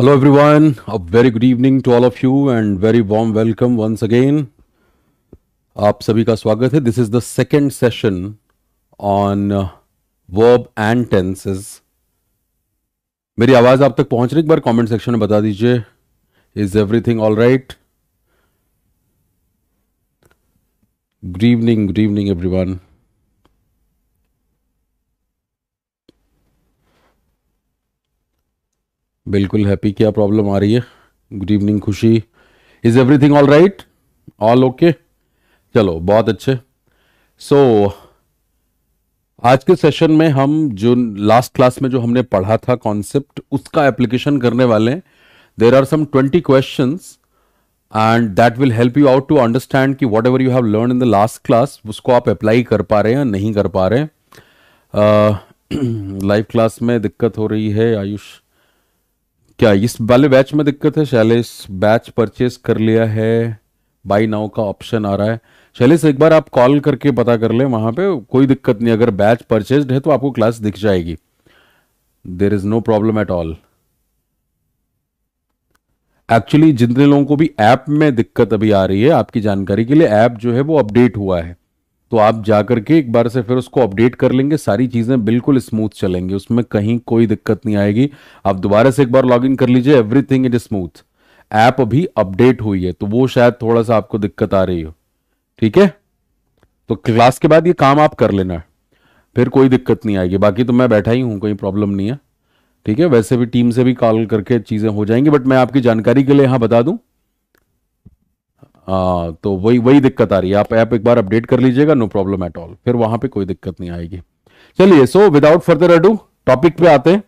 Hello everyone a very good evening to all of you and very warm welcome once again आप सभी का स्वागत है this is the second session on verb and tenses मेरी आवाज़ आप तक पहुंच रही एक बार कमेंट सेक्शन में बता दीजिए is everything all right good evening good evening everyone बिल्कुल हैप्पी क्या प्रॉब्लम आ रही है good evening Khushi is everything all right all okay चलो बहुत अच्छे सो so, आज के सेशन में हम जो लास्ट क्लास में जो हमने पढ़ा था कॉन्सेप्ट उसका एप्लीकेशन करने वाले हैं there are some twenty question and that will help you out to understand कि whatever you have learn in the last class उसको आप अप्लाई कर पा रहे हैं या नहीं कर पा रहे हैं लाइव uh, क्लास में दिक्कत हो रही है आयुष क्या इस वाले बैच में दिक्कत है शैलेश बैच परचेस कर लिया है बाई नाउ का ऑप्शन आ रहा है शैलेश एक बार आप कॉल करके पता कर ले वहां पे कोई दिक्कत नहीं अगर बैच परचेज है तो आपको क्लास दिख जाएगी there is no problem at all actually जितने लोगों को भी ऐप में दिक्कत अभी आ रही है आपकी जानकारी के लिए ऐप जो है वो अपडेट हुआ है तो आप जाकर के एक बार से फिर उसको अपडेट कर लेंगे सारी चीज़ें बिल्कुल स्मूथ चलेंगी उसमें कहीं कोई दिक्कत नहीं आएगी आप दोबारा से एक बार लॉग कर लीजिए एवरीथिंग इज स्मूथ ऐप अभी अपडेट हुई है तो वो शायद थोड़ा सा आपको दिक्कत आ रही हो ठीक है तो क्लास के बाद ये काम आप कर लेना फिर कोई दिक्कत नहीं आएगी बाकी तो मैं बैठा ही हूँ कोई प्रॉब्लम नहीं है ठीक है वैसे भी टीम से भी कॉल करके चीज़ें हो जाएंगी बट मैं आपकी जानकारी के लिए यहां बता दूं हाँ, तो वही वही दिक्कत आ रही है आप ऐप एक बार अपडेट कर लीजिएगा नो प्रॉब्लम एट ऑल फिर वहां पे कोई दिक्कत नहीं आएगी चलिए so without further ado topic पे आते हैं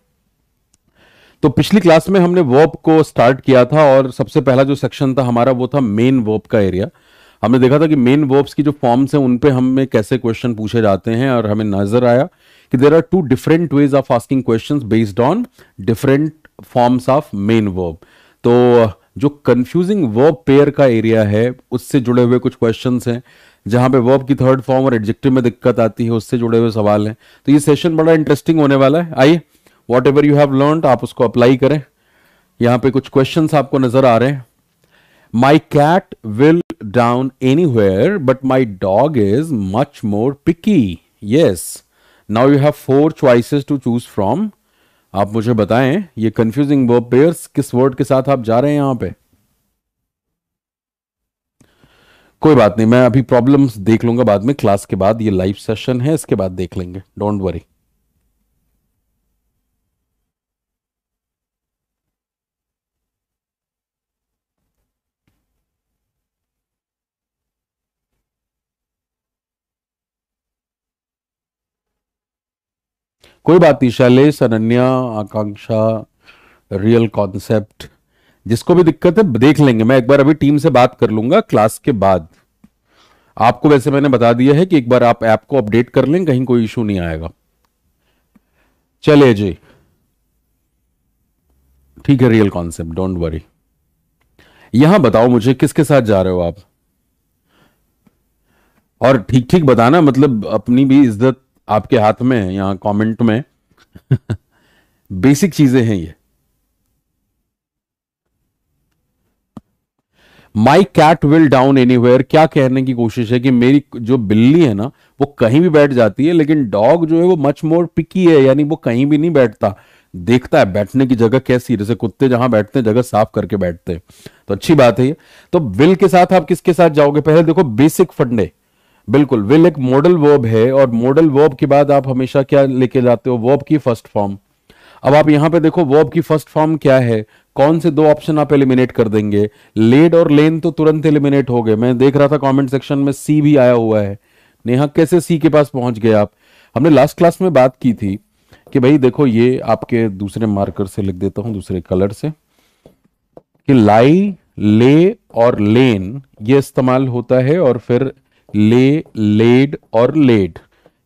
तो पिछली क्लास में हमने वर्ब को स्टार्ट किया था और सबसे पहला जो सेक्शन था हमारा वो था मेन वर्ब का एरिया हमने देखा था कि मेन वर्ब्स की जो फॉर्म्स हैं उन पे हमें कैसे क्वेश्चन पूछे जाते हैं और हमें नजर आया कि there are two different ways of asking question based on different forms of main verb तो जो कंफ्यूजिंग वर्ब पेयर का एरिया है उससे जुड़े हुए कुछ क्वेश्चन हैं जहां पे वर्ब की थर्ड फॉर्म और एडजेक्टिव में दिक्कत आती है उससे जुड़े हुए सवाल हैं तो ये सेशन बड़ा इंटरेस्टिंग होने वाला है आइए whatever you have learn आप उसको अप्लाई करें यहां पे कुछ क्वेश्चन आपको नजर आ रहे हैं my cat will down anywhere but my dog is much more picky yes now you have four choices to choose from आप मुझे बताएं ये कंफ्यूजिंग वो पेयर्स किस वर्ड के साथ आप जा रहे हैं यहां पे कोई बात नहीं मैं अभी प्रॉब्लम्स देख लूंगा बाद में क्लास के बाद ये लाइव सेशन है इसके बाद देख लेंगे डोंट वरी कोई बात नहीं शैलेश अनन्या आकांक्षा रियल कॉन्सेप्ट जिसको भी दिक्कत है देख लेंगे मैं एक बार अभी टीम से बात कर लूंगा क्लास के बाद आपको वैसे मैंने बता दिया है कि एक बार आप ऐप को अपडेट कर लें कहीं कोई इशू नहीं आएगा चले जी ठीक है रियल कॉन्सेप्ट डोंट वरी यहां बताओ मुझे किसके साथ जा रहे हो आप और ठीक ठीक बताना मतलब अपनी भी इज्जत आपके हाथ में है यहां कमेंट में बेसिक चीजें हैं ये my cat will down any क्या कहने की कोशिश है कि मेरी जो बिल्ली है ना वो कहीं भी बैठ जाती है लेकिन डॉग जो है वो मच मोर पिकी है यानी वो कहीं भी नहीं बैठता देखता है बैठने की जगह कैसी जैसे कुत्ते जहां बैठते हैं जगह साफ करके बैठते हैं तो अच्छी बात है ये तो विल के साथ आप किसके साथ जाओगे पहले देखो बेसिक फंडे बिल्कुल विल एक मॉडल वर्ब है और मॉडल वर्ब के बाद आप हमेशा क्या लेके जाते हो वर्ब की फर्स्ट फॉर्म अब आप यहां पे देखो वर्ब की फर्स्ट फॉर्म क्या है कौन से दो ऑप्शन आप एलिमिनेट कर देंगे लेड और लेन तो तुरंत एलिमिनेट हो गए मैं देख रहा था कमेंट सेक्शन में सी भी आया हुआ है नेहा कैसे सी के पास पहुंच गए आप हमने लास्ट क्लास में बात की थी कि भाई देखो ये आपके दूसरे मार्कर से लिख देता हूं दूसरे कलर से कि लाई ले और लेन ये इस्तेमाल होता है और फिर ले लेड और लेड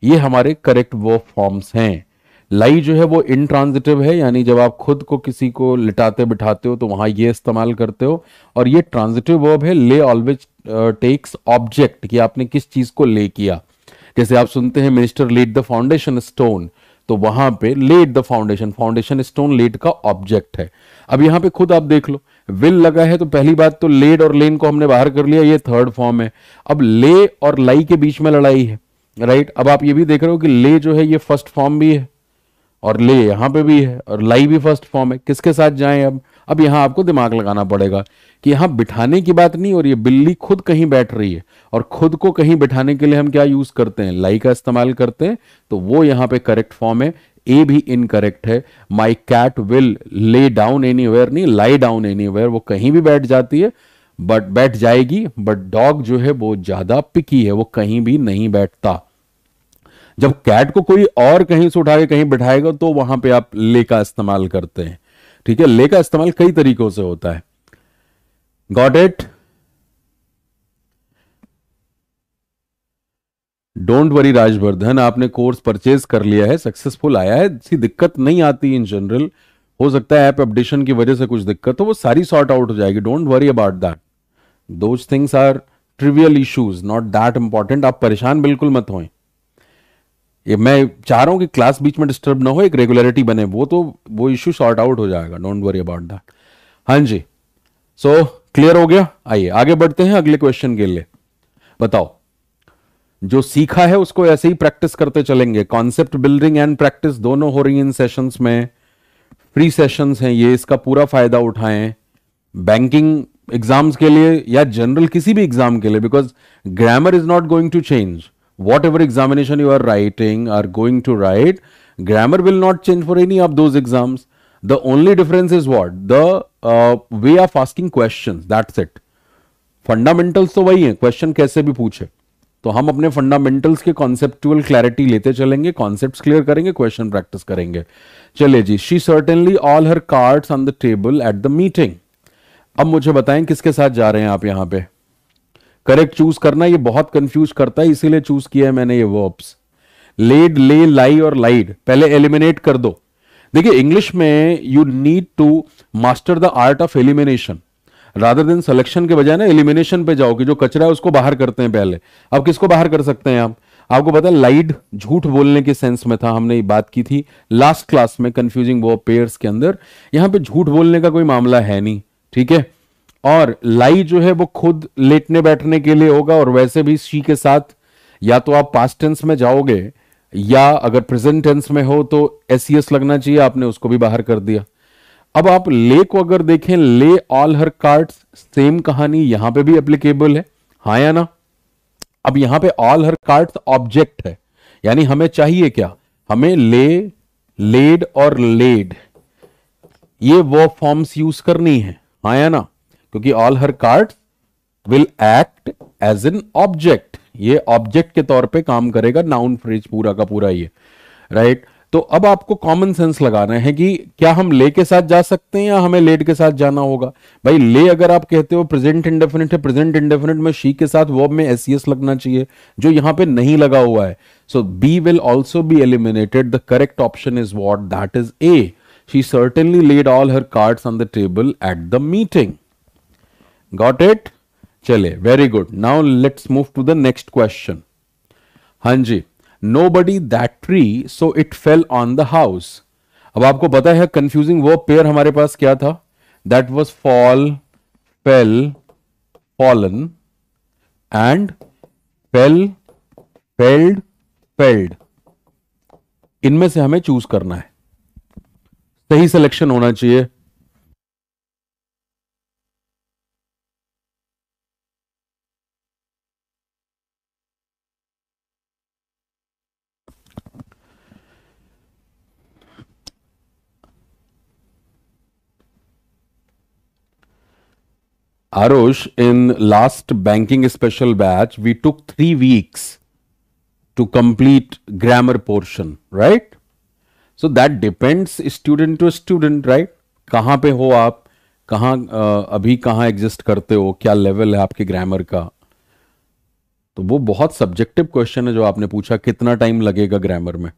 ये हमारे करेक्ट वो फॉर्म्स हैं लाई जो है वो इनट्रांजिटिव है यानी जब आप खुद को किसी को लिटाते बिठाते हो तो वहां ये इस्तेमाल करते हो और ये ट्रांजिटिव वर्ब है ले ऑलवेज टेक्स ऑब्जेक्ट कि आपने किस चीज को ले किया जैसे आप सुनते हैं minister laid the foundation stone तो वहां पे laid the foundation foundation stone laid का ऑब्जेक्ट है अब यहां पे खुद आप देख लो विल लगा है तो पहली बात तो लेड और लेन को हमने बाहर कर लिया ये थर्ड फॉर्म है अब ले और लाई के बीच में लड़ाई है राइट अब आप ये भी देख रहे हो कि ले जो है ये फर्स्ट फॉर्म भी है और ले यहां पे भी है और लाई भी फर्स्ट फॉर्म है किसके साथ जाए अब अब यहां आपको दिमाग लगाना पड़ेगा कि यहां बिठाने की बात नहीं और ये बिल्ली खुद कहीं बैठ रही है और खुद को कहीं बिठाने के लिए हम क्या यूज करते हैं लाई का इस्तेमाल करते हैं तो वो यहां पे करेक्ट फॉर्म है ए भी इनकरेक्ट है my cat will lay down anywhere नहीं लाई डाउन एनी वेयर वो कहीं भी बैठ जाती है बट बैठ जाएगी बट डॉग जो है वो ज्यादा पिकी है वो कहीं भी नहीं बैठता जब कैट को कोई और कहीं से उठा के कहीं बिठाएगा तो वहां पे आप ले का इस्तेमाल करते हैं ठीक है ले का इस्तेमाल कई तरीकों से होता है got it don't worry Rajvardhan आपने कोर्स परचेज कर लिया है सक्सेसफुल आया है सी दिक्कत नहीं आती इन जनरल हो सकता है ऐप अपडेशन की वजह से कुछ दिक्कत हो वो सारी सॉर्ट आउट हो जाएगी don't worry about that those things are trivial issues not that important आप परेशान बिल्कुल मत होएं ये मैं चाह रहा हूँ कि क्लास बीच में डिस्टर्ब ना हो एक रेगुलरिटी बने वो तो वो इश्यू सॉर्ट आउट हो जाएगा डोंट वरी अबाउट दैट हाँ जी सो so, क्लियर हो गया आइए आगे बढ़ते हैं अगले क्वेश्चन के लिए बताओ जो सीखा है उसको ऐसे ही प्रैक्टिस करते चलेंगे कॉन्सेप्ट बिल्डिंग एंड प्रैक्टिस दोनों हो रही इन सेशंस में फ्री सेशंस हैं ये इसका पूरा फायदा उठाएं बैंकिंग एग्जाम्स के लिए या जनरल किसी भी एग्जाम के लिए because grammar is not going to change whatever examination you are writing or going to write, grammar will not change for any of those exams. The only difference is what? The uh, way of asking questions. That's it. Fundamentals तो वही है question कैसे भी पूछे तो हम अपने fundamentals के कॉन्सेप्चुअल क्लैरिटी लेते चलेंगे कॉन्सेप्ट क्लियर करेंगे क्वेश्चन प्रैक्टिस करेंगे चले जी she certainly all her cards on the table at the meeting अब मुझे बताएं किसके साथ जा रहे हैं आप यहां पे करेक्ट चूज करना ये बहुत कंफ्यूज करता है इसीलिए चूज किया है मैंने ये वर्ब्स लेड ले लाई और लाइड पहले एलिमिनेट कर दो देखिए इंग्लिश में you need to master the art of elimination rather than selection के बजाय ना एलिमिनेशन पे जाओ कि जो कचरा है उसको बाहर करते हैं पहले अब किसको बाहर कर सकते हैं आप आपको पता है लाइड झूठ बोलने के सेंस में था हमने बात की थी लास्ट क्लास में कंफ्यूजिंग वो पेयर्स के अंदर यहां पे झूठ बोलने का कोई मामला है नहीं ठीक है और लाई जो है वो खुद लेटने बैठने के लिए होगा और वैसे भी शी के साथ या तो आप पास्ट टेंस में जाओगे या अगर प्रेजेंट टेंस में हो तो एस e लगना चाहिए आपने उसको भी बाहर कर दिया अब आप ले को अगर देखें ले ऑल हर कार्ड सेम कहानी यहां पे भी एप्लीकेबल है हा या ना अब यहां पे ऑल हर कार्ड ऑब्जेक्ट है यानी हमें चाहिए क्या हमें ले लेड और लेड ये वो फॉर्म्स यूज करनी है हा या ना क्योंकि all her card will act as an object ये ऑब्जेक्ट के तौर पे काम करेगा नाउन फ्रेज पूरा का पूरा ये राइट right? तो अब आपको कॉमन सेंस लगाना है कि क्या हम ले के साथ जा सकते हैं या हमें लेट के साथ जाना होगा भाई ले अगर आप कहते हो प्रेजेंट इंडेफिनिट है प्रेजेंट इंडेफिनिट में शी के साथ वर्ब में एस e लगना चाहिए जो यहां पे नहीं लगा हुआ है so B will also be eliminated the correct option is what that is A she certainly laid all her cards on the table at the meeting got it चले very good now let's move to the next question हां जी no buddy that tree so it fell on the house अब आपको पता है confusing वो pair हमारे पास क्या था that was fall fell fallen and fell felled felled इनमें से हमें चूज करना है सही सिलेक्शन होना चाहिए Arush, in last banking special batch, we took three weeks to complete grammar portion, right? So that depends student to student, right? कहाँ पे हो आप कहाँ अभी कहाँ एग्जिस्ट करते हो क्या लेवल है आपके ग्रामर का तो वो बहुत सब्जेक्टिव क्वेश्चन है जो आपने पूछा कितना टाइम लगेगा ग्रामर में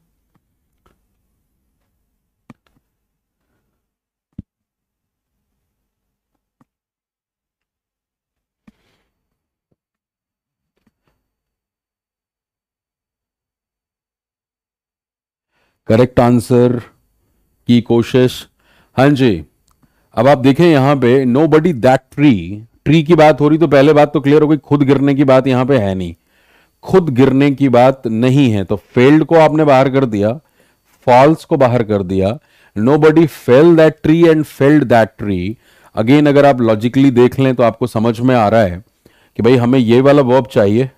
करेक्ट आंसर की कोशिश हाँ जी अब आप देखें यहां पे no buddy that tree tree की बात हो रही तो पहले बात तो क्लियर हो गई खुद गिरने की बात यहां पे है नहीं खुद गिरने की बात नहीं है तो फेल्ड को आपने बाहर कर दिया फॉल्स को बाहर कर दिया nobody fell that tree and felled that tree again अगर आप लॉजिकली देख लें तो आपको समझ में आ रहा है कि भाई हमें ये वाला वर्ब चाहिए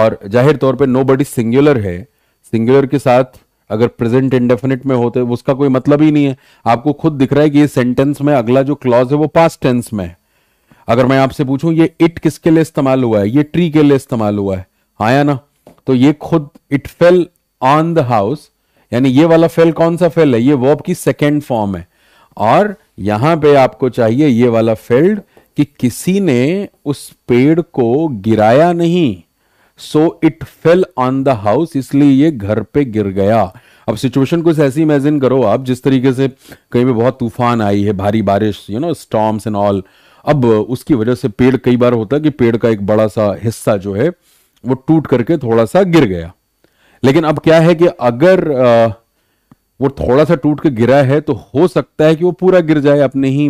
और जाहिर तौर पे नो बडी सिंगुलर है सिंगुलर के साथ अगर प्रेजेंट इंडेफिनिट में होते उसका कोई मतलब ही नहीं है आपको खुद दिख रहा है कि ये सेंटेंस में अगला जो क्लॉज है वो पास्ट टेंस में है अगर मैं आपसे पूछूं ये इट किसके लिए इस्तेमाल हुआ है ये ट्री के लिए इस्तेमाल हुआ है आया हाँ ना तो ये खुद it fell on the house यानी ये वाला फेल कौन सा फेल है ये वर्ब की सेकेंड फॉर्म है और यहां पे आपको चाहिए ये वाला फेल्ड कि किसी ने उस पेड़ को गिराया नहीं so it fell on the house इसलिए ये घर पे गिर गया अब सिचुएशन कुछ ऐसी इमेजिन करो आप जिस तरीके से कहीं पे बहुत तूफान आई है भारी बारिश you know storms and all अब उसकी वजह से पेड़ कई बार होता है कि पेड़ का एक बड़ा सा हिस्सा जो है वो टूट करके थोड़ा सा गिर गया लेकिन अब क्या है कि अगर आ, वो थोड़ा सा टूट के गिरा है तो हो सकता है कि वो पूरा गिर जाए अपने ही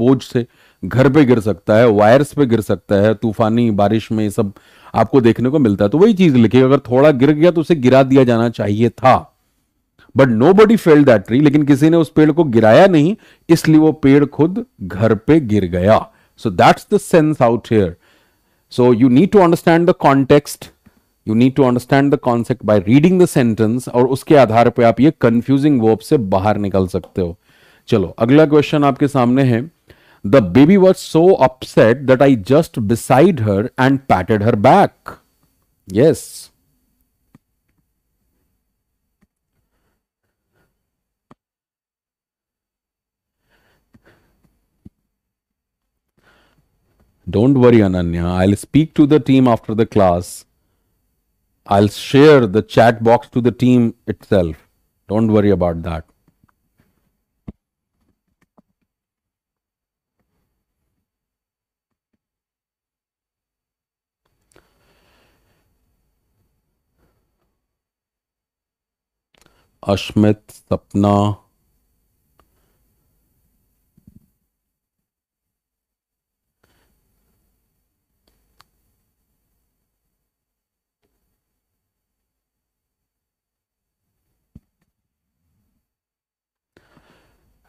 बोझ से घर पे गिर सकता है वायर्स पे गिर सकता है तूफानी बारिश में सब आपको देखने को मिलता है तो वही चीज लिखी अगर थोड़ा गिर गया तो उसे गिरा दिया जाना चाहिए था but nobody fell that tree लेकिन किसी ने उस पेड़ को गिराया नहीं इसलिए वो पेड़ खुद घर पे गिर गया so that's the sense out here so you need to understand the context you need to understand the concept by reading the sentence और उसके आधार पर आप ये कंफ्यूजिंग वर्ब से बाहर निकल सकते हो चलो अगला क्वेश्चन आपके सामने है The baby was so upset that I just beside her and patted her back. Yes. Don't worry, Ananya. I'll speak to the team after the class. I'll share the chat box to the team itself. Don't worry about that. Ashmit सपना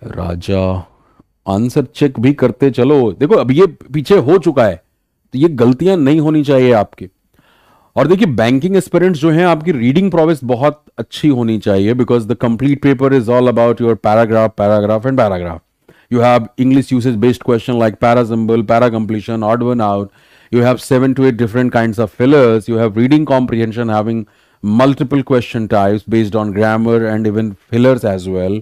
राजा answer check भी करते चलो देखो अब ये पीछे हो चुका है तो ये गलतियां नहीं होनी चाहिए आपके और देखिए बैंकिंग एक्सपेरेंट जो है आपकी रीडिंग प्रोसेस बहुत अच्छी होनी चाहिए because the complete paper is all about your paragraph paragraph and paragraph you have English usage based question like parajumble para completion odd one out you have seven to eight different kind of fillers you have reading comprehension having multiple question types based on grammar and even fillers as well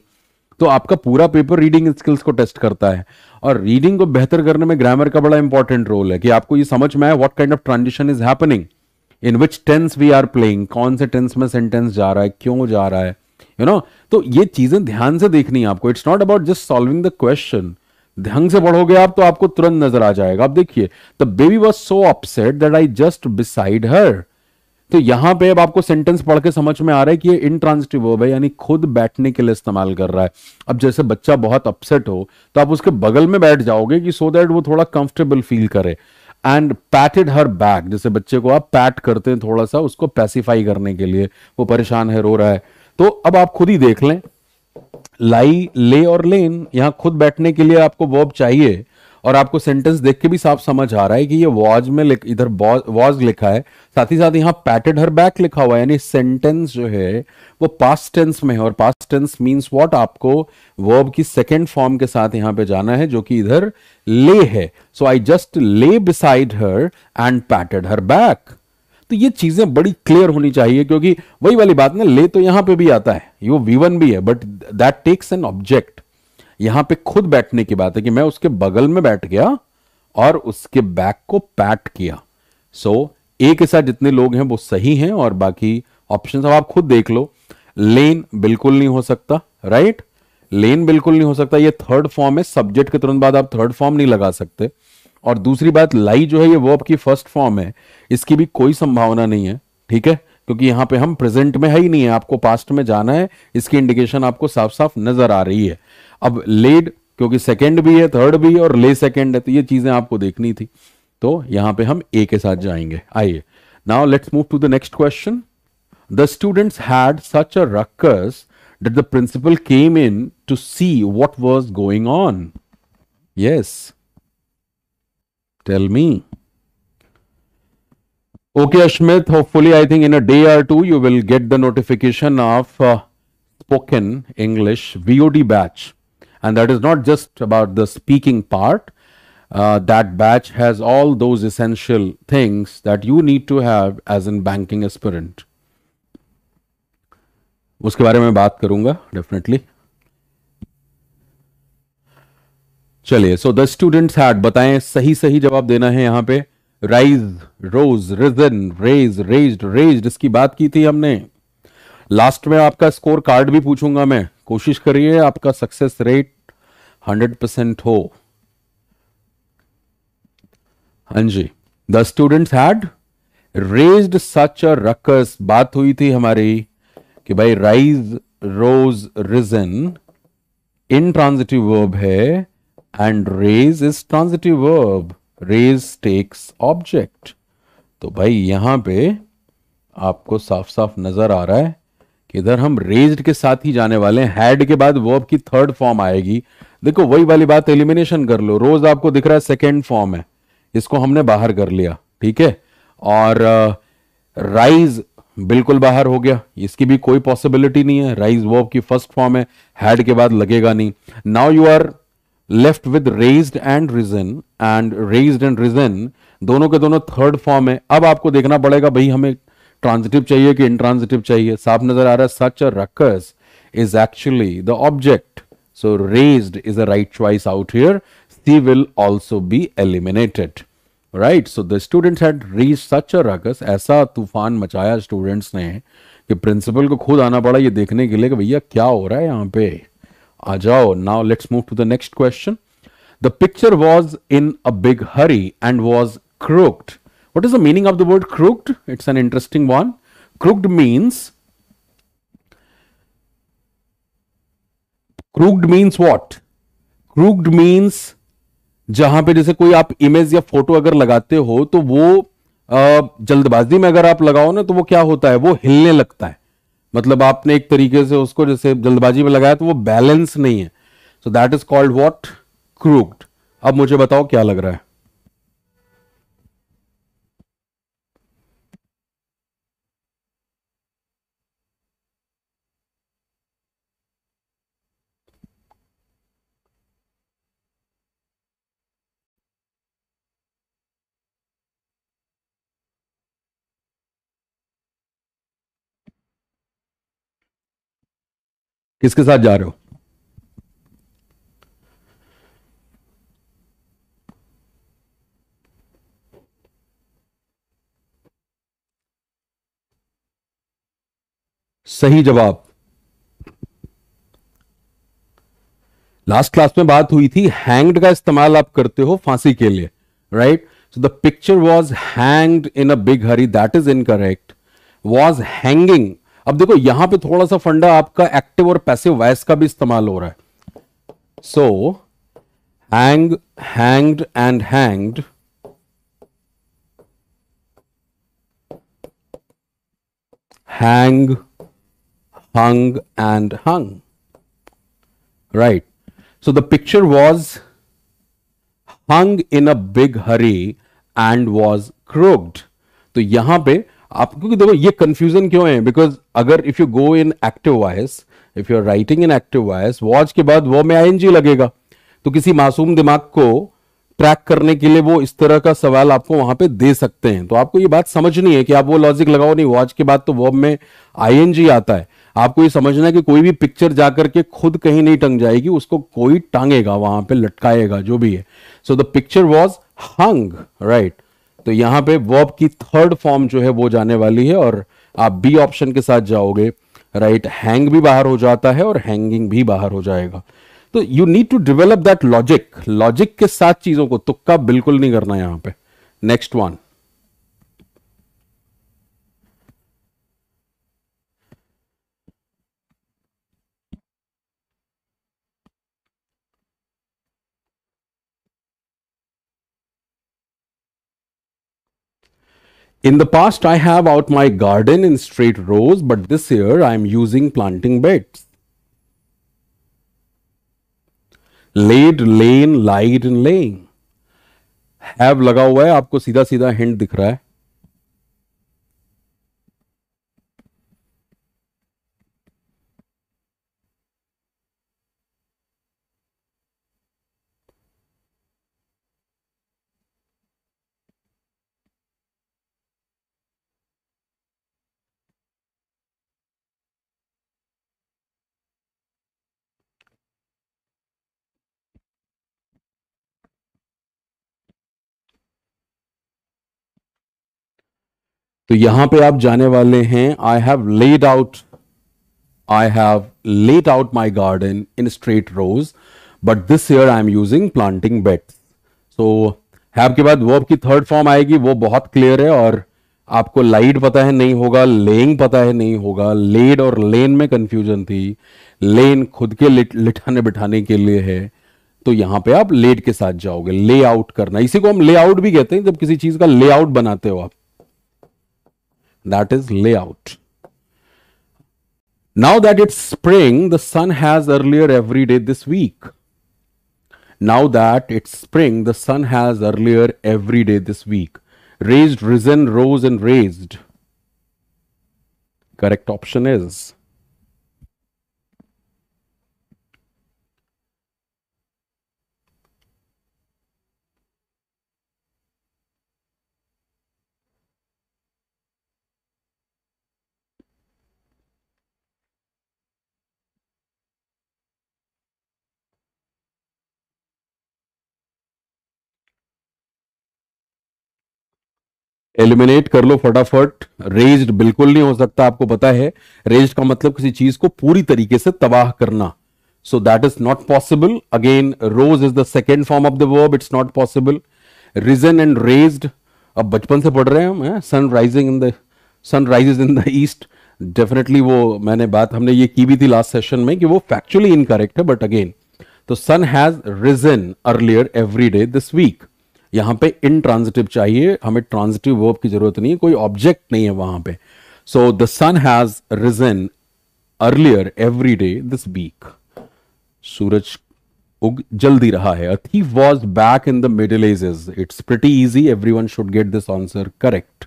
तो आपका पूरा paper reading skills को test करता है और reading को बेहतर करने में ग्रामर का बड़ा इंपॉर्टेंट रोल है कि आपको ये समझ में आए what kind of transition is happening in which tense we are playing कौन से टेंस में सेंटेंस जा रहा है क्यों जा रहा है यू you नो know? तो ये चीजें ध्यान से देखनी है आपको it's not about just solving the question ध्यान से पढ़ोगे आप तो आपको तुरंत नजर आ जाएगा आप देखिए the baby was so upset that I just beside her तो यहां पे अब आपको सेंटेंस पढ़ के समझ में आ रहा है कि ये इंट्रांसिटिव वर्ब है यानी खुद बैठने के लिए इस्तेमाल कर रहा है अब जैसे बच्चा बहुत अपसेट हो तो आप उसके बगल में बैठ जाओगे कि सो so दैट वो थोड़ा कंफर्टेबल फील करे एंड पैटेड हर बैक जैसे बच्चे को आप पैट करते हैं थोड़ा सा उसको पैसिफाई करने के लिए वो परेशान है रो रहा है तो अब आप खुद ही देख लें लाई ले और लेन यहां खुद बैठने के लिए आपको वर्ब चाहिए और आपको सेंटेंस देख के भी साफ समझ आ रहा है कि ये वॉज में लिख, इधर वॉज लिखा है साथ ही साथ यहाँ पैटेड हर बैक लिखा हुआ है यानी सेंटेंस जो है वो पास्ट टेंस में है और पास्ट टेंस मींस व्हाट आपको वर्ब की सेकेंड फॉर्म के साथ यहाँ पे जाना है जो कि इधर ले है so I just lay beside her and patted her back तो ये चीजें बड़ी क्लियर होनी चाहिए क्योंकि वही वाली बात ना ले तो यहां पे भी आता है यो वी भी है but that takes an object यहां पे खुद बैठने की बात है कि मैं उसके बगल में बैठ गया और उसके बैक को पैट किया सो so, ए के साथ जितने लोग हैं वो सही हैं और बाकी ऑप्शन अब आप खुद देख लो लेन बिल्कुल नहीं हो सकता राइट लेन बिल्कुल नहीं हो सकता ये थर्ड फॉर्म है सब्जेक्ट के तुरंत बाद आप थर्ड फॉर्म नहीं लगा सकते और दूसरी बात लाई जो है ये वर्ब की फर्स्ट फॉर्म है इसकी भी कोई संभावना नहीं है ठीक है क्योंकि यहां पे हम प्रेजेंट में है ही नहीं है आपको पास्ट में जाना है इसकी इंडिकेशन आपको साफ साफ नजर आ रही है अब लेड क्योंकि सेकेंड भी है थर्ड भी है और ले सेकेंड है तो ये चीजें आपको देखनी थी तो यहां पे हम ए के साथ जाएंगे आइए now let's move to the next question the students had such a ruckus that the principal came in to see what was going on yes tell me okay Ashmit hopefully I think in a day or two you will get the notification of spoken English VOD batch and that is not just about the speaking part. Uh, that batch has all those essential things that you need to have as in banking aspirant. उसके बारे में बात करूंगा definitely चलिए so the students had बताएं सही सही जवाब देना है यहां पे rise rose risen raise raise raise इसकी बात की थी हमने लास्ट में आपका स्कोर कार्ड भी पूछूंगा मैं कोशिश करिए आपका सक्सेस रेट हंड्रेड परसेंट हो हाँ जी the student had raised such a ruckus बात हुई थी हमारी कि भाई rise rose risen intransitive verb है and raise is transitive verb raise takes object तो भाई यहां पे आपको साफ साफ नजर आ रहा है कि इधर हम रेज्ड के साथ ही जाने वाले हैं हैड के बाद वर्ब की थर्ड फॉर्म आएगी देखो वही वाली बात एलिमिनेशन कर लो रोज आपको दिख रहा है सेकेंड फॉर्म है इसको हमने बाहर कर लिया ठीक है और राइज uh, बिल्कुल बाहर हो गया इसकी भी कोई पॉसिबिलिटी नहीं है राइज वो की फर्स्ट फॉर्म है हैड के बाद लगेगा नहीं now you are left with raised and risen and raised and risen दोनों के दोनों थर्ड फॉर्म है अब आपको देखना पड़ेगा भाई हमें ट्रांजिटिव चाहिए कि इनट्रांजिटिव चाहिए साफ नजर आ रहा है such a ruckus is actually the object So, raised is the right choice out here. C will also be eliminated. Right. So, the students had reached such a ruckus, ऐसा तूफान मचाया students ने कि principal को खुद आना पड़ा ये देखने के लिए कि भैया क्या हो रहा है यहाँ पे आ जाओ let's move to the next question. The picture was in a big hurry and was crooked. What is the meaning of the word crooked? It's an interesting one. Crooked means crooked means what crooked means जहां पे जैसे कोई आप image या photo अगर लगाते हो तो वो जल्दबाजी में अगर आप लगाओ ना तो वो क्या होता है वो हिलने लगता है मतलब आपने एक तरीके से उसको जैसे जल्दबाजी में लगाया तो वो बैलेंस नहीं है so that is called what crooked अब मुझे बताओ क्या लग रहा है किसके साथ जा रहे हो सही जवाब लास्ट क्लास में बात हुई थी हैंग्ड का इस्तेमाल आप करते हो फांसी के लिए right so the picture was hanged in a big hurry that is incorrect was hanging अब देखो यहां पे थोड़ा सा फंडा आपका एक्टिव और पैसिव वॉयस का भी इस्तेमाल हो रहा है so hang hanged and hanged hang hung and hung right so the picture was hung in a big hurry and was crooked तो यहां पे आप क्योंकि देखो ये कंफ्यूजन क्यों है बिकॉज अगर if you go in active voice if you are writing in active voice was के बाद वो में आई लगेगा तो किसी मासूम दिमाग को ट्रैक करने के लिए वो इस तरह का सवाल आपको वहां पे दे सकते हैं तो आपको ये बात समझनी है कि आप वो लॉजिक लगाओ नहीं वॉच के बाद तो वॉब में आईएनजी आता है आपको ये समझना है कि कोई भी पिक्चर जाकर के खुद कहीं नहीं टंग जाएगी उसको कोई टांगेगा वहां पे लटकाएगा जो भी है so the picture was hung right तो यहां पे वर्ब की थर्ड फॉर्म जो है वो जाने वाली है और आप बी ऑप्शन के साथ जाओगे राइट हैंग भी बाहर हो जाता है और हैंगिंग भी बाहर हो जाएगा तो you need to develop that logic logic के साथ चीजों को तुक्का बिल्कुल नहीं करना यहां पे next one In the past, I have out my garden in straight rows, but this year I am using planting beds. Laid, lane, lied, and laying. Have laga hua hai, aapko sida sida hint dikh raha hai. तो यहां पे आप जाने वाले हैं I have laid out I have laid out my garden in straight rows but this year I am using planting bed so have के बाद verb की थर्ड फॉर्म आएगी वो बहुत क्लियर है और आपको लाइट पता है नहीं होगा लेइंग पता है नहीं होगा लेड और लेन में कंफ्यूजन थी लेन खुद के लिट, लिठाने बिठाने के लिए है तो यहां पे आप लेड के साथ जाओगे लेआउट करना इसी को हम लेआउट भी कहते हैं जब किसी चीज का लेआउट बनाते हो आप that is layout. Now that it's spring, the sun has earlier every day this week. Now that it's spring, the sun has earlier every day this week. Raised, risen, rose and raised. Correct option is eliminate कर लो फटाफट raised बिल्कुल नहीं हो सकता आपको पता है रेज्ड का मतलब किसी चीज को पूरी तरीके से तबाह करना so that is not possible again rose is the second form of the verb it's not possible risen and raised अब बचपन से पढ़ रहे हैं हम sun rising in the sun rise in the east definitely वो मैंने बात हमने ये की भी थी लास्ट सेशन में कि वो फैक्चुअली इनकरेक्ट है बट अगेन तो sun has risen earlier every day this week यहाँ पे ट्रांजिटिव चाहिए हमें ट्रांजिटिव वर्ब की जरूरत नहीं है कोई ऑब्जेक्ट नहीं है वहां पे so the sun has risen earlier every day this week सूरज उग जल्दी रहा है a thief was back in the Middle Ages it's pretty easy everyone should get this answer correct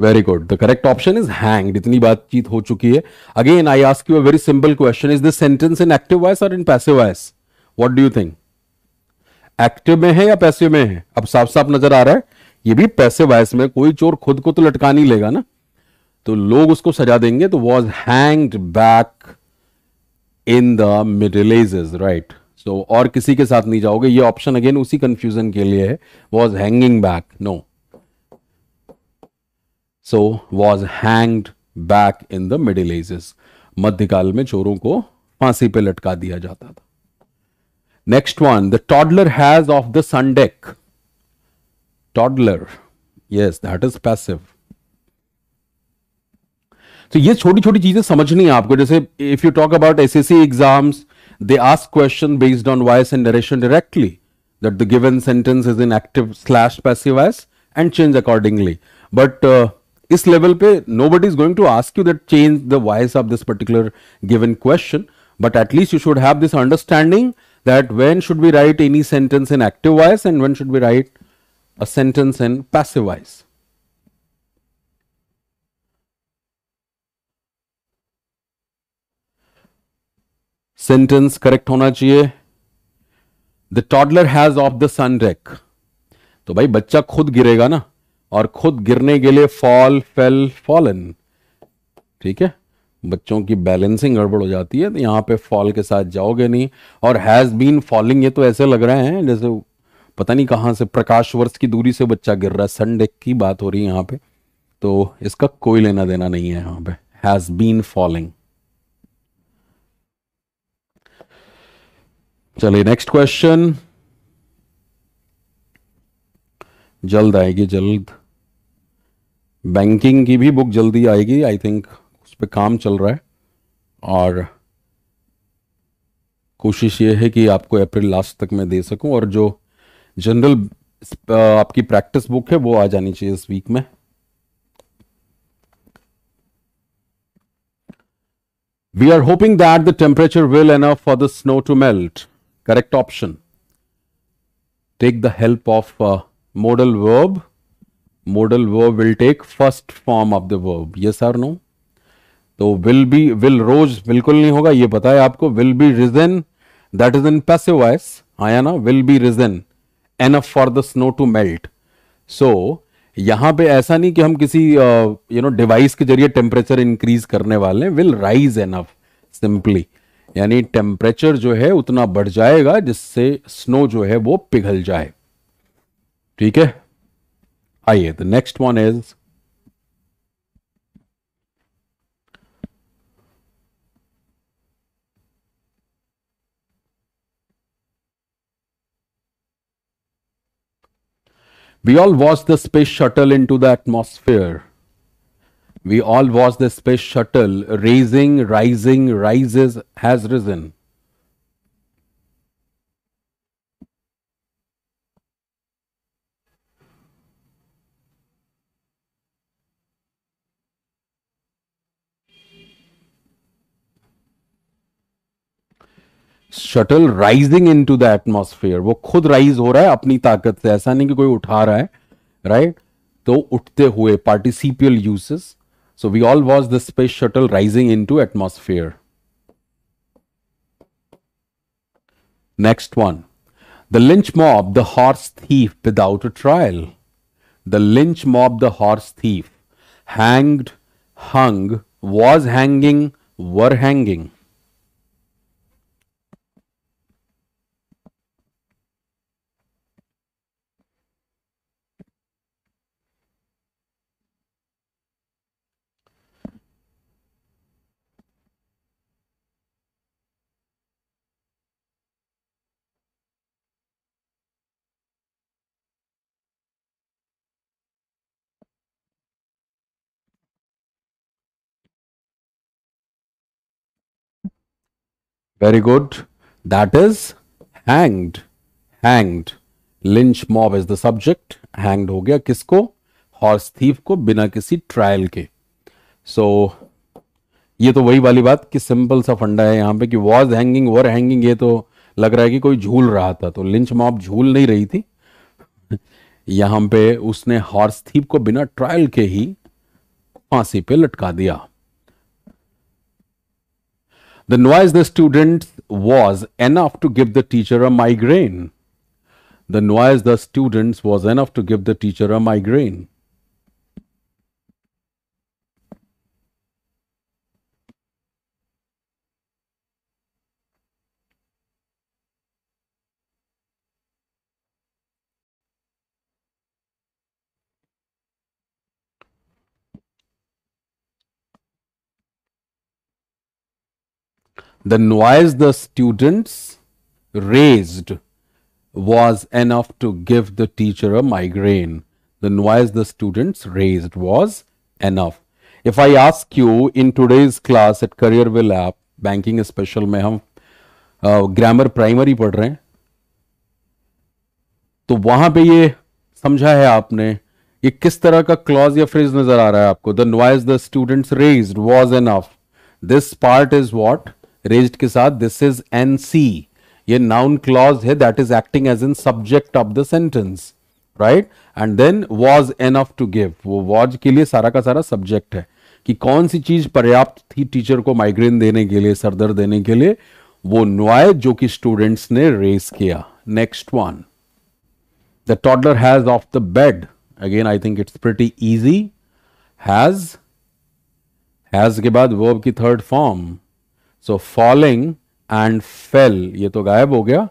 very good the correct option is hang इतनी बातचीत हो चुकी है अगेन I ask you a very simple question is this sentence in active voice और in passive voice what do you think active में है या पैसिव में है अब साफ साफ नजर आ रहा है ये भी पैसे वॉइस में कोई चोर खुद को तो लटका नहीं लेगा ना तो लोग उसको सजा देंगे तो was hanged back in the Middle Ages right so और किसी के साथ नहीं जाओगे ये ऑप्शन अगेन उसी कंफ्यूजन के लिए है was hanging back no so was hanged back in the middle ages मध्यकाल में चोरों को फांसी पे लटका दिया जाता था next one the toddler has off the sun deck toddler yes that is passive तो ये छोटी छोटी चीजें समझनी है आपको जैसे if you talk about S S C exams they ask question based on voice and direction directly that the given sentence is in active slash passive voice and change accordingly but इस level पे no but is going to ask you that change the voice of this particular given question but at least you should have this understanding that when should be write any sentence in active voice and when should be write a sentence in passive voice sentence correct होना चाहिए the toddler has off the sun deck तो भाई बच्चा खुद गिरेगा ना और खुद गिरने के लिए फॉल फेल फॉलन ठीक है बच्चों की बैलेंसिंग गड़बड़ हो जाती है तो यहां पे फॉल के साथ जाओगे नहीं और हैज़ बीन फॉलिंग ये तो ऐसे लग रहे हैं जैसे पता नहीं कहां से प्रकाश वर्ष की दूरी से बच्चा गिर रहा है संडे की बात हो रही है यहां पे तो इसका कोई लेना देना नहीं है यहां पे हैज़ बीन फॉलिंग चलिए नेक्स्ट क्वेश्चन जल्द आएगी जल्द बैंकिंग की भी बुक जल्दी आएगी आई थिंक उस पर काम चल रहा है और कोशिश ये है कि आपको अप्रैल लास्ट तक मैं दे सकूं और जो जनरल आपकी प्रैक्टिस बुक है वो आ जानी चाहिए इस वीक में we are hoping that the temperature will enough for the snow to melt correct option take the help of modal verb modal verb will take first form of the verb yes or no तो will be will rose बिल्कुल नहीं होगा ये पता है आपको will be risen that is in passive voice आया ना will be risen enough for the snow to melt so यहां पे ऐसा नहीं कि हम किसी यू नो डिवाइस के जरिए टेम्परेचर इंक्रीज करने वाले हैं will rise enough simply यानी टेम्परेचर जो है उतना बढ़ जाएगा जिससे स्नो जो है वो पिघल जाए ठीक है The next one is: We all watched the space shuttle into the atmosphere. We all watched the space shuttle raising, rising, rises, has risen. Shuttle rising into the atmosphere वो खुद rise हो रहा है अपनी ताकत से ऐसा नहीं कि कोई उठा रहा है राइट right? तो उठते हुए participial uses so we all was the space shuttle rising into atmosphere next one the lynch mob the horse thief without a trial the lynch mob the horse thief hanged hung was hanging were hanging Very good. That is hanged. Hanged. Lynch mob is the subject hanged हो गया किसको horse thief को बिना किसी trial के सो so, ये तो वही वाली बात कि सिंपल सा फंडा है यहाँ पे कि वॉज हैंगिंग वर हैंगिंग ये तो लग रहा है कि कोई झूल रहा था तो लिंच मॉब झूल नहीं रही थी यहां पे उसने हॉर्स थीप को बिना ट्रायल के ही फांसी पे लटका दिया The noise the students was enough to give the teacher a migraine. The noise the students was enough to give the teacher a migraine. the noise the students raised was enough to give the teacher a migraine. The noise the students raised was enough. If I ask you in today's class at Careerville app, banking special में हम grammar uh, primary पढ़ रहे हैं तो वहां पे ये समझा है आपने ये किस तरह का क्लॉज या फ्रेज नजर आ रहा है आपको the noise the students raised was enough this part is what raised के साथ दिस इज एन सी ये नाउन क्लॉज है that is acting as in subject of the sentence right and then was enough to give वो was के लिए सारा का सारा सब्जेक्ट है कि कौन सी चीज पर्याप्त थी टीचर को माइग्रेन देने के लिए सरदर्द देने के लिए वो नुआय जो कि स्टूडेंट्स ने रेस किया next one the toddler has off the bed again I think it's pretty easy has has के बाद वर्ब की third form so falling and fell ये तो गायब हो गया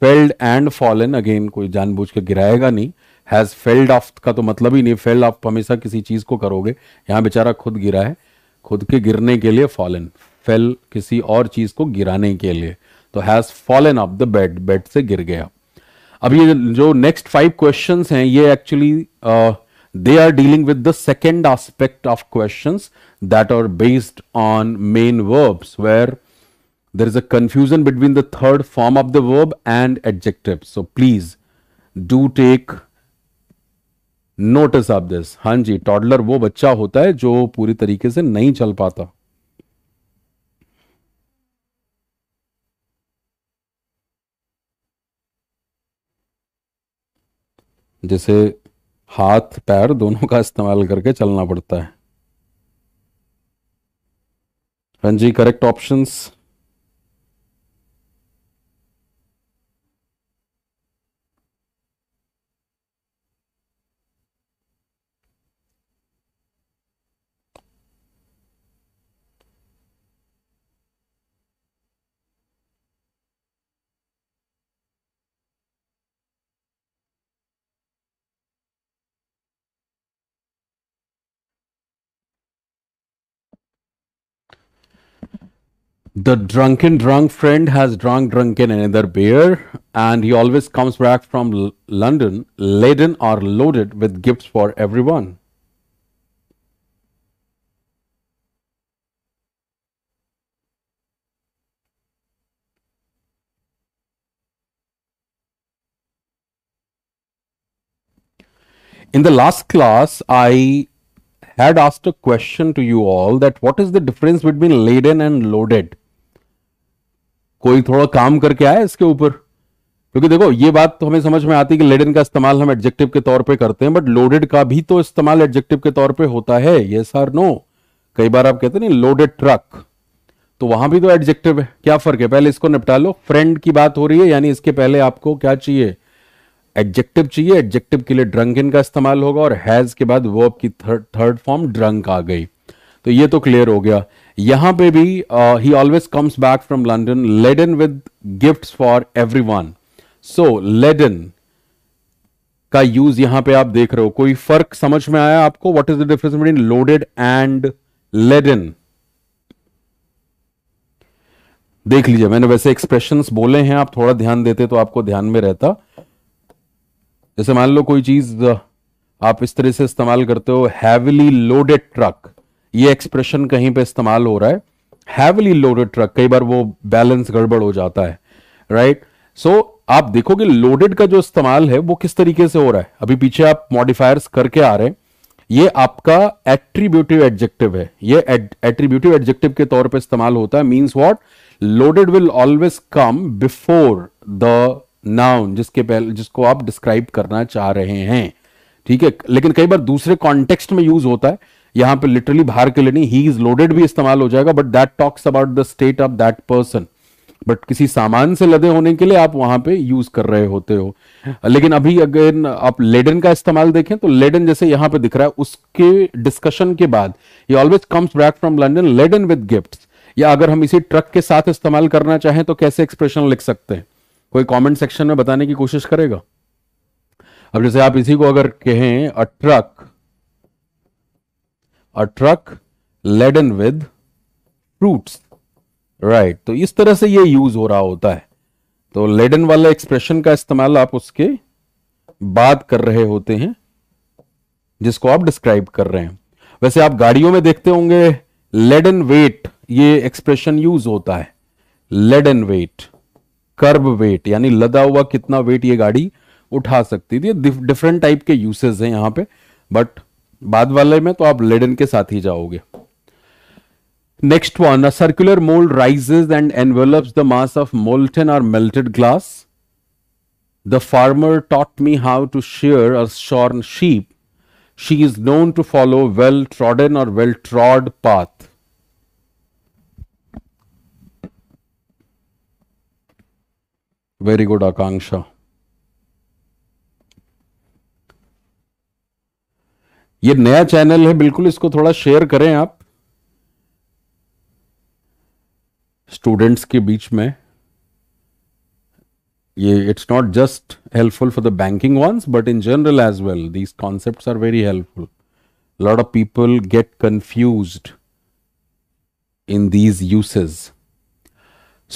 फेल्ड एंड फॉलन अगेन कोई जानबूझ के गिराएगा नहीं हैज फेल्ड ऑफ का तो मतलब ही नहीं फेल्ड ऑफ हमेशा किसी चीज को करोगे यहाँ बेचारा खुद गिरा है खुद के गिरने के लिए फॉलन फेल किसी और चीज को गिराने के लिए तो has fallen off the bed bed से गिर गया अब ये जो नेक्स्ट फाइव क्वेश्चन हैं ये actually they are dealing with the second aspect of questions that are based on main verbs where there is a confusion between the third form of the verb and adjective. So, please do take notice of this हाँ जी toddler वो बच्चा होता है जो पूरी तरीके से नहीं चल पाता जैसे हाथ पैर दोनों का इस्तेमाल करके चलना पड़ता है हाँ जी correct options the drunken drunk friend has drunk drunken another beer and he always comes back from L- london laden or loaded with gifts for everyone in the last class i had asked a question to you all that what is the difference between laden and loaded कोई थोड़ा काम करके आया इसके ऊपर क्योंकि देखो ये बात तो हमें समझ में आती है कि लेडन का इस्तेमाल हम एडजेक्टिव के तौर पे करते हैं बट लोडेड का भी तो इस्तेमाल एडजेक्टिव के तौर पे होता है ये सर नो कई बार आप कहते ना लोडेड ट्रक तो वहां भी तो एडजेक्टिव है क्या फर्क है पहले इसको निपटा लो फ्रेंड की बात हो रही है यानी इसके पहले आपको क्या चाहिए एडजेक्टिव चाहिए एडजेक्टिव के लिए ड्रंक इनका इस्तेमाल होगा और हैज के बाद वर्ब की थर्ड थर्ड फॉर्म ड्रंक आ गई तो ये तो क्लियर हो गया यहां पे भी ही always comes back from London laden with gift for everyone so laden का यूज यहां पे आप देख रहे हो कोई फर्क समझ में आया आपको what is the difference between loaded and laden देख लीजिए मैंने वैसे एक्सप्रेशंस बोले हैं आप थोड़ा ध्यान देते तो आपको ध्यान में रहता जैसे मान लो कोई चीज आप इस तरह से इस्तेमाल करते हो हैविली लोडेड ट्रक ये एक्सप्रेशन कहीं पे इस्तेमाल हो रहा है हैवली लोडेड ट्रक कई बार वो बैलेंस गड़बड़ हो जाता है राइट right? सो so, आप देखोगे लोडेड का जो इस्तेमाल है वो किस तरीके से हो रहा है अभी पीछे आप मॉडिफायर्स करके आ रहे हैं ये आपका एट्रीब्यूटिव एडजेक्टिव है ये एट्रीब्यूटिव एडजेक्टिव के तौर पे इस्तेमाल होता है means what loaded will always come before the noun जिसके पहले जिसको आप डिस्क्राइब करना चाह रहे हैं ठीक है लेकिन कई बार दूसरे कॉन्टेक्स्ट में यूज होता है यहां पे लिटरली बाहर के लिए नहीं ही इज लोडेड भी इस्तेमाल हो जाएगा but that talks about the state of that person but किसी सामान से लदे होने के लिए आप वहां पे यूज कर रहे होते हो लेकिन अभी अगेन आप लेडन का इस्तेमाल देखें तो लेडन जैसे यहां पे दिख रहा है उसके डिस्कशन के बाद ये always comes back from London laden with gift या अगर हम इसी ट्रक के साथ इस्तेमाल करना चाहें तो कैसे एक्सप्रेशन लिख सकते हैं कोई कॉमेंट सेक्शन में बताने की कोशिश करेगा अब जैसे आप इसी को अगर कहें a truck a truck laden with fruits right तो इस तरह से ये यूज हो रहा होता है तो लेडन वाले एक्सप्रेशन का इस्तेमाल आप उसके बाद कर रहे होते हैं जिसको आप डिस्क्राइब कर रहे हैं वैसे आप गाड़ियों में देखते होंगे लेडन वेट ये एक्सप्रेशन यूज होता है लेडन वेट कर्ब वेट यानी लदा हुआ कितना वेट ये गाड़ी उठा सकती थी डिफरेंट टाइप के यूसेज हैं यहां पे बट बाद वाले में तो आप लेडन के साथ ही जाओगे next one circular mould rises and envelops the mass of molten और melted glass the farmer taught me how to shear a shorn sheep she is known to follow well trodden or well trod path very good akanksha ये नया channel है बिल्कुल इसको थोड़ा share करें आप students के बीच में ये it's not just helpful for the banking ones but in general as well these concept are very helpful lot of people get confuse in these usage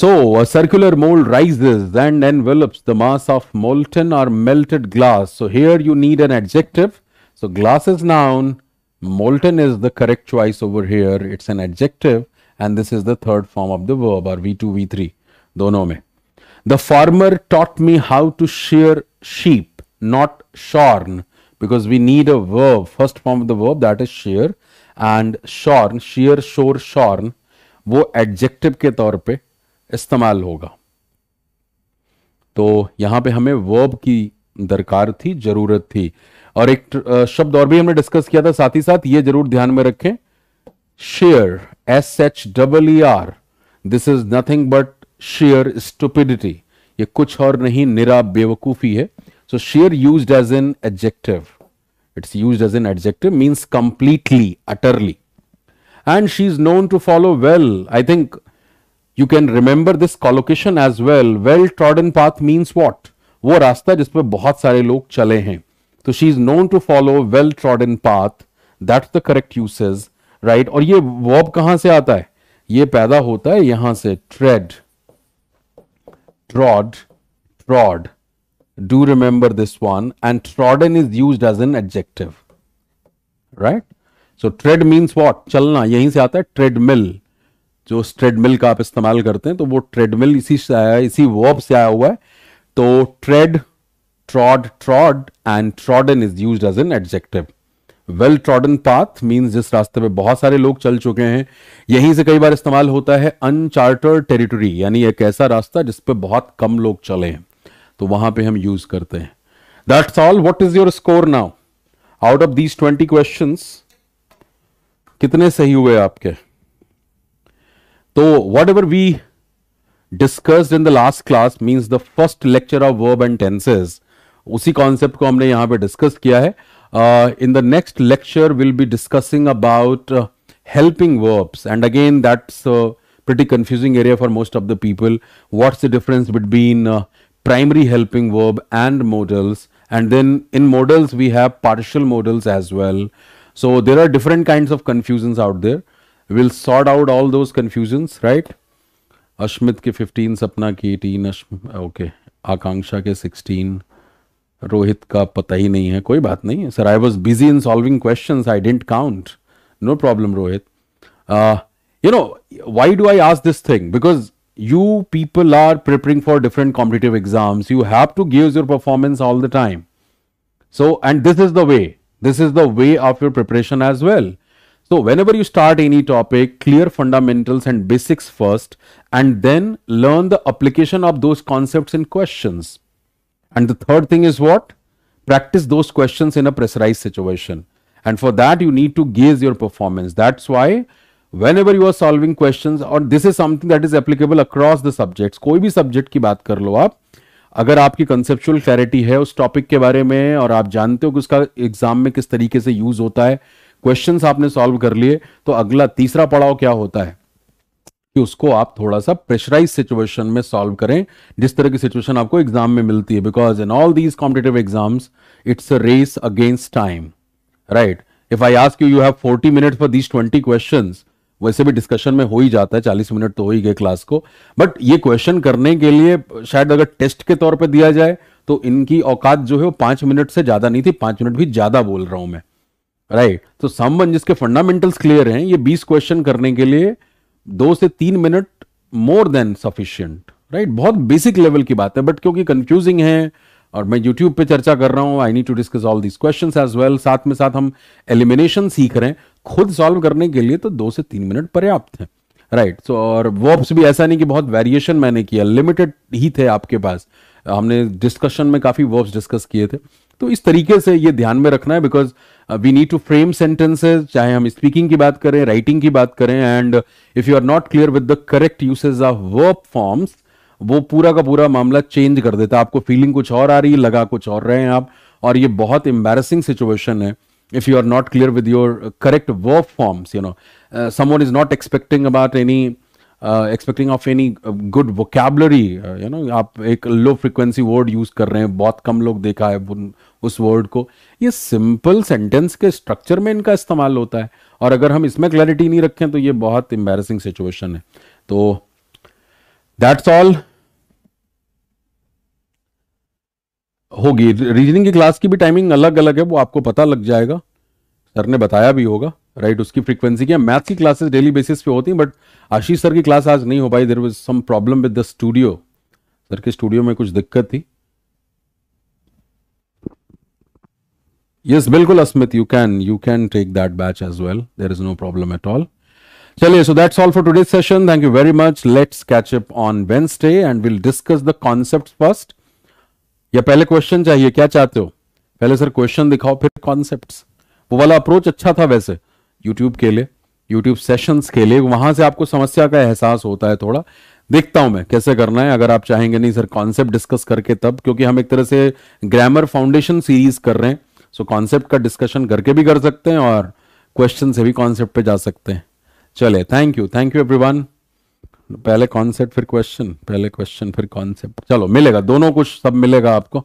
so a circular mould rise and envelops the mass of molten or melted glass so here you need an adjective So glass is noun, molten is the correct choice over here. It's an adjective and this is the third form of the verb or V2, V3. dono में The farmer taught me how to shear sheep, not shorn, because we need a verb. First form of the verb that is shear and shorn, shear, shore, shorn, वो adjective के तौर पे इस्तेमाल होगा तो यहाँ पे हमें वर्ब की दरकार थी ज़रूरत थी और एक शब्द और भी हमने डिस्कस किया था साथ ही साथ ये जरूर ध्यान में रखें sheer S H double E R this is nothing but sheer stupidity ये कुछ और नहीं निरा बेवकूफी है so sheer use as an adjective it's use as an adjective means completely utterly and she is known to follow well I think you can remember this collocation as well well trodden path means what वो रास्ता जिसपे बहुत सारे लोग चले हैं तो she is known to follow well trodden path that's the correct usage right और ये वॉब कहां से आता है ये पैदा होता है यहां से tread trod trod do remember this one and trodden इज use as an adjective right so tread means what चलना यहीं से आता है ट्रेडमिल जो ट्रेडमिल का आप इस्तेमाल करते हैं तो वो ट्रेडमिल इसी से आया इसी वॉब से आया हुआ है तो tread trod, trod and trodden is used as an adjective. Well trodden path means जिस रास्ते पे बहुत सारे लोग चल चुके हैं यहीं से कई बार इस्तेमाल होता है अनचार्टर्ड टेरिटरी यानी एक ऐसा रास्ता जिस पे बहुत कम लोग चले हैं तो वहां पे हम यूज करते हैं that's all what is your score now out of these twenty question कितने सही हुए आपके तो whatever we discussed in the last class means the first lecture of verb and tenses उसी कॉन्सेप्ट को हमने यहां पे डिस्कस किया है in the next lecture will be discussing about helping verbs and again that's pretty confusing area for most of the people what's the difference between primary helping verb and modals and then in modals we have partial modals as well so there are different kind of confusions out there will sort out all those confusions right Ashmit के fifteen सपना की eighteen अश okay आकांक्षा के sixteen Rohit का पता ही नहीं है कोई बात नहीं sir I was busy in solving question I didn't count no problem Rohit you know why do I ask this thing because you people are preparing for different competitive exams you have to give your performance all the time so and this is the way this is the way of your preparation as well so whenever you start any topic clear fundamentals and basics first and then learn the application of those concept in question And the third thing is what? Practice those questions in a pressurized situation. And for that, you need to gauge your performance. That's why whenever you are solving questions or this is something that is applicable across the subjects. koi bhi subject ki baat kar lo aap अगर आपकी conceptual clarity है उस topic के बारे में और आप जानते हो कि उसका एग्जाम में किस तरीके से यूज होता है क्वेश्चंस आपने सॉल्व कर लिए तो अगला तीसरा पड़ाव क्या होता है कि उसको आप थोड़ा सा प्रेशराइज सिचुएशन में सॉल्व करें जिस तरह की सिचुएशन आपको एग्जाम में मिलती है because in all these competitive exams it's a race against time right if I ask you you have forty minute for these twenty question वैसे भी डिस्कशन में हो ही जाता है चालीस मिनट तो हो ही गए क्लास को बट ये क्वेश्चन करने के लिए शायद अगर टेस्ट के तौर पर दिया जाए तो इनकी औकात जो है वो पांच मिनट से ज्यादा नहीं थी पांच मिनट भी ज्यादा बोल रहा हूं मैं राइट तो समवन जिसके फंडामेंटल्स क्लियर हैं ये बीस क्वेश्चन करने के लिए दो से तीन minute more than sufficient right बहुत बेसिक लेवल की बात है बट क्योंकि कंफ्यूजिंग है और मैं यूट्यूब पे चर्चा कर रहा हूं I need to discuss all this question as well साथ में साथ हम एलिमिनेशन सीख रहे हैं खुद सॉल्व करने के लिए तो दो से तीन मिनट पर्याप्त है राइट right, सो so, और वर्ब्स भी ऐसा नहीं कि बहुत वेरिएशन मैंने किया लिमिटेड ही थे आपके पास हमने डिस्कशन में काफ़ी वर्ब्स डिस्कस किए थे तो इस तरीके से ये ध्यान में रखना है because we need to frame sentences चाहे हम स्पीकिंग की बात करें राइटिंग की बात करें and if you are not clear with the correct usage of verb forms वो पूरा का पूरा मामला चेंज कर देता है आपको फीलिंग कुछ और आ रही है लगा कुछ और रहे हैं आप और ये बहुत एम्बेरसिंग सिचुएशन है if you are not clear with your correct verb forms you know someone is not expecting about any expecting of any good vocabulary you know आप एक लो फ्रिक्वेंसी वर्ड यूज कर रहे हैं बहुत कम लोग देखा है उस वर्ड को ये सिंपल सेंटेंस के स्ट्रक्चर में इनका इस्तेमाल होता है और अगर हम इसमें क्लैरिटी नहीं रखें तो ये बहुत एम्बेरसिंग सिचुएशन है तो दैट्स ऑल होगी रीजनिंग की क्लास की भी टाइमिंग अलग अलग है वो आपको पता लग जाएगा सर ने बताया भी होगा राइट right, उसकी फ्रीक्वेंसी क्या मैथ्स की क्लासेस डेली बेसिस पे होती हैं बट आशीष सर की क्लास आज नहीं हो पाई there was some problem with the studio sir के स्टूडियो में कुछ दिक्कत थी यस बिल्कुल Asmit you can you can take that batch as well there is no problem at all चलिए so that's all for today session thank you very much let's catch up on Wednesday and will discuss the concept first या पहले question चाहिए क्या चाहते हो पहले sir question दिखाओ फिर कॉन्सेप्ट वो वाला अप्रोच अच्छा था वैसे यूट्यूब के लिए यूट्यूब सेशंस के लिए वहां से आपको समस्या का एहसास होता है थोड़ा देखता हूं मैं कैसे करना है अगर आप चाहेंगे नहीं सर कॉन्सेप्ट डिस्कस करके तब क्योंकि हम एक तरह से ग्रामर फाउंडेशन सीरीज कर रहे हैं सो कॉन्सेप्ट का डिस्कशन करके भी कर सकते हैं और क्वेश्चन से भी कॉन्सेप्ट पे जा सकते हैं चले thank you thank you everyone पहले कॉन्सेप्ट फिर क्वेश्चन पहले क्वेश्चन फिर कॉन्सेप्ट चलो मिलेगा दोनों कुछ सब मिलेगा आपको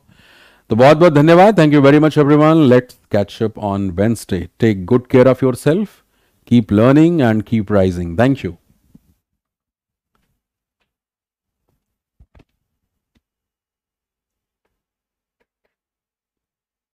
तो बहुत बहुत धन्यवाद thank you very much everyone let's catch up on Wednesday take good care of yourself keep learning and keep rising thank you